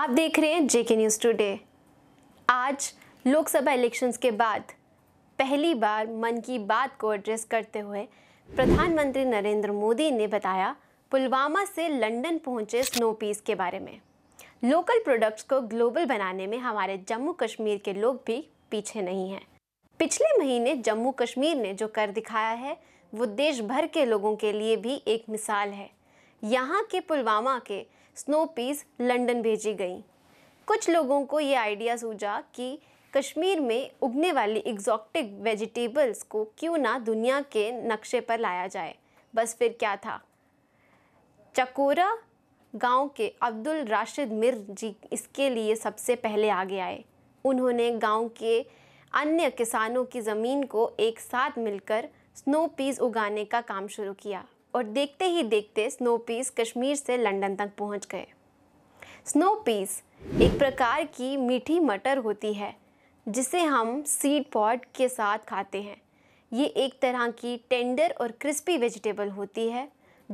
आप देख रहे हैं जेके न्यूज़ टुडे आज लोकसभा इलेक्शंस के बाद पहली बार मन की बात को एड्रेस करते हुए प्रधानमंत्री नरेंद्र मोदी ने बताया पुलवामा से लंदन पहुंचे स्नो पीस के बारे में लोकल प्रोडक्ट्स को ग्लोबल बनाने में हमारे जम्मू कश्मीर के लोग भी पीछे नहीं हैं पिछले महीने जम्मू कश्मीर ने जो कर दिखाया है वो देश भर के लोगों के लिए भी एक मिसाल है यहाँ के पुलवामा के स्नो पीस लंदन भेजी गई कुछ लोगों को ये आइडिया सूझा कि कश्मीर में उगने वाली एग्जॉटिक वेजिटेबल्स को क्यों ना दुनिया के नक्शे पर लाया जाए बस फिर क्या था चकोरा गांव के अब्दुल राशिद मिर जी इसके लिए सबसे पहले आगे आए उन्होंने गांव के अन्य किसानों की ज़मीन को एक साथ मिलकर स्नो पीस उगाने का काम शुरू किया और देखते ही देखते स्नो पीस कश्मीर से लंदन तक पहुंच गए स्नो पीस एक प्रकार की मीठी मटर होती है जिसे हम सीड पॉड के साथ खाते हैं ये एक तरह की टेंडर और क्रिस्पी वेजिटेबल होती है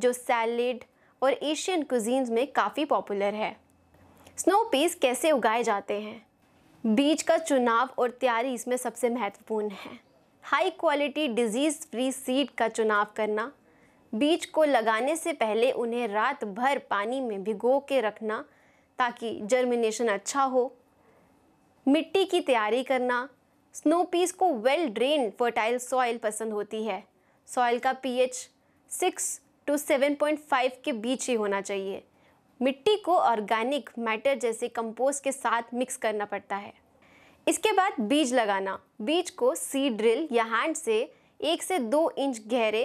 जो सैलेड और एशियन कुजीन्स में काफ़ी पॉपुलर है स्नो पीस कैसे उगाए जाते हैं बीज का चुनाव और तैयारी इसमें सबसे महत्वपूर्ण है high quality disease free seed का चुनाव करना बीज को लगाने से पहले उन्हें रात भर पानी में भिगो के रखना ताकि जर्मिनेशन अच्छा हो मिट्टी की तैयारी करना स्नो पीस को वेल ड्रेन फर्टाइल सॉइल पसंद होती है सॉइल का पीएच 6 टू 7.5 के बीच ही होना चाहिए मिट्टी को ऑर्गेनिक मैटर जैसे कंपोस्ट के साथ मिक्स करना पड़ता है इसके बाद बीज लगाना बीज को सीड ड्रिल या हैंड से एक से दो इंच गहरे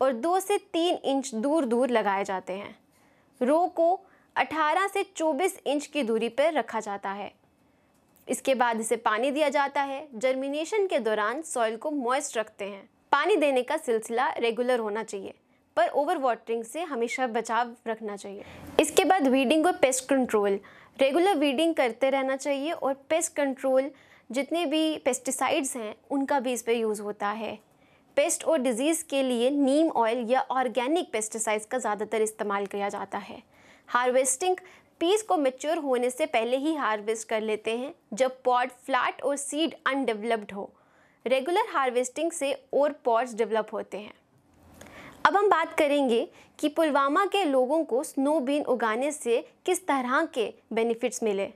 और दो से तीन इंच दूर दूर लगाए जाते हैं रो को 18 से 24 इंच की दूरी पर रखा जाता है इसके बाद इसे पानी दिया जाता है जर्मिनेशन के दौरान सॉइल को मॉइस्ट रखते हैं पानी देने का सिलसिला रेगुलर होना चाहिए पर ओवर वाटरिंग से हमेशा बचाव रखना चाहिए इसके बाद वीडिंग और पेस्ट कंट्रोल रेगुलर वीडिंग करते रहना चाहिए और पेस्ट कंट्रोल जितने भी पेस्टिसाइड्स हैं उनका भी इस पर यूज़ होता है पेस्ट और डिजीज़ के लिए नीम ऑयल या ऑर्गेनिक पेस्टिसाइड्स का ज़्यादातर इस्तेमाल किया जाता है हार्वेस्टिंग पीस को मेच्योर होने से पहले ही हार्वेस्ट कर लेते हैं जब पॉड फ्लैट और सीड अनडेवलप्ड हो रेगुलर हार्वेस्टिंग से और पॉड्स डेवलप होते हैं अब हम बात करेंगे कि पुलवामा के लोगों को स्नो बीन उगाने से किस तरह के बेनिफिट्स मिले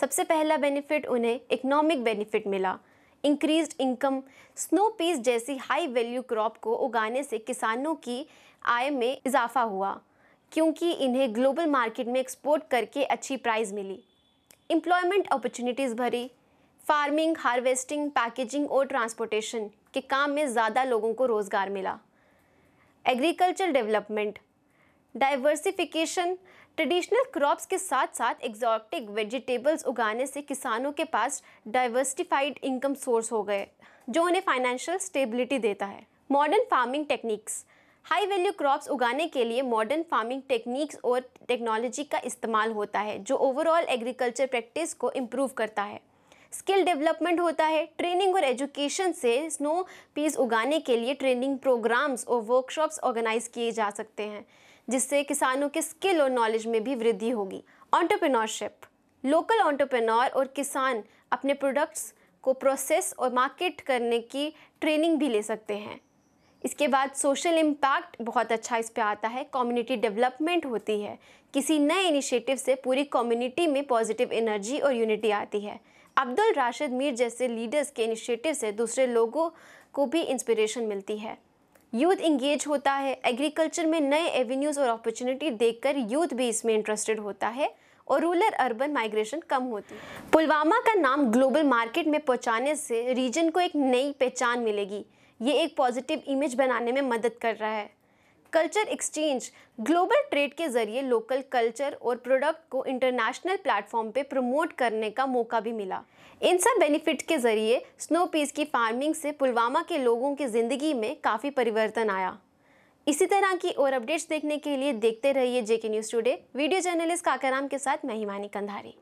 सबसे पहला बेनिफिट उन्हें इकोनॉमिक बेनिफिट मिला इंक्रीज इनकम स्नो पीस जैसी हाई वैल्यू क्रॉप को उगाने से किसानों की आय में इजाफा हुआ क्योंकि इन्हें ग्लोबल मार्केट में एक्सपोर्ट करके अच्छी प्राइस मिली एम्प्लॉयमेंट अपॉर्चुनिटीज़ भरी फार्मिंग हार्वेस्टिंग पैकेजिंग और ट्रांसपोर्टेशन के काम में ज़्यादा लोगों को रोज़गार मिला agriculture development diversification traditional crops के साथ साथ एग्जॉटिक वेजिटेबल्स उगाने से किसानों के पास डाइवर्सिफाइड इनकम सोर्स हो गए जो उन्हें फाइनेंशियल स्टेबिलिटी देता है modern farming techniques high value crops उगाने के लिए मॉडर्न फार्मिंग टेक्निक्स और टेक्नोलॉजी का इस्तेमाल होता है जो ओवरऑल एग्रीकल्चर प्रैक्टिस को इम्प्रूव करता है स्किल डेवलपमेंट होता है ट्रेनिंग और एजुकेशन से स्नो पीस उगाने के लिए ट्रेनिंग प्रोग्राम्स और वर्कशॉप्स ऑर्गेनाइज किए जा सकते हैं जिससे किसानों के स्किल और नॉलेज में भी वृद्धि होगी ऑन्टरप्रेनोरशिप लोकल ऑन्टरप्रेनोर और किसान अपने प्रोडक्ट्स को प्रोसेस और मार्केट करने की ट्रेनिंग भी ले सकते हैं इसके बाद सोशल इम्पैक्ट बहुत अच्छा इस पर आता है कम्युनिटी डेवलपमेंट होती है किसी नए इनिशिएटिव से पूरी कम्युनिटी में पॉजिटिव एनर्जी और यूनिटी आती है अब्दुल राशिद मीर जैसे लीडर्स के इनिशिएटिव से दूसरे लोगों को भी इंस्पिरेशन मिलती है यूथ इंगेज होता है एग्रीकल्चर में नए एवेन्यूज़ और अपॉर्चुनिटी देखकर यूथ भी इसमें इंटरेस्टेड होता है और रूरल अर्बन माइग्रेशन कम होती है पुलवामा का नाम ग्लोबल मार्केट में पहुंचाने से रीजन को एक नई पहचान मिलेगी ये एक पॉजिटिव इमेज बनाने में मदद कर रहा है कल्चर एक्सचेंज ग्लोबल ट्रेड के जरिए लोकल कल्चर और प्रोडक्ट को इंटरनेशनल प्लेटफॉर्म पे प्रमोट करने का मौका भी मिला इन सब बेनिफिट के जरिए स्नो पीस की फार्मिंग से पुलवामा के लोगों की ज़िंदगी में काफ़ी परिवर्तन आया इसी तरह की और अपडेट्स देखने के लिए देखते रहिए JK news today video journalist Kakaram के साथ मैं हिमानी कंधारी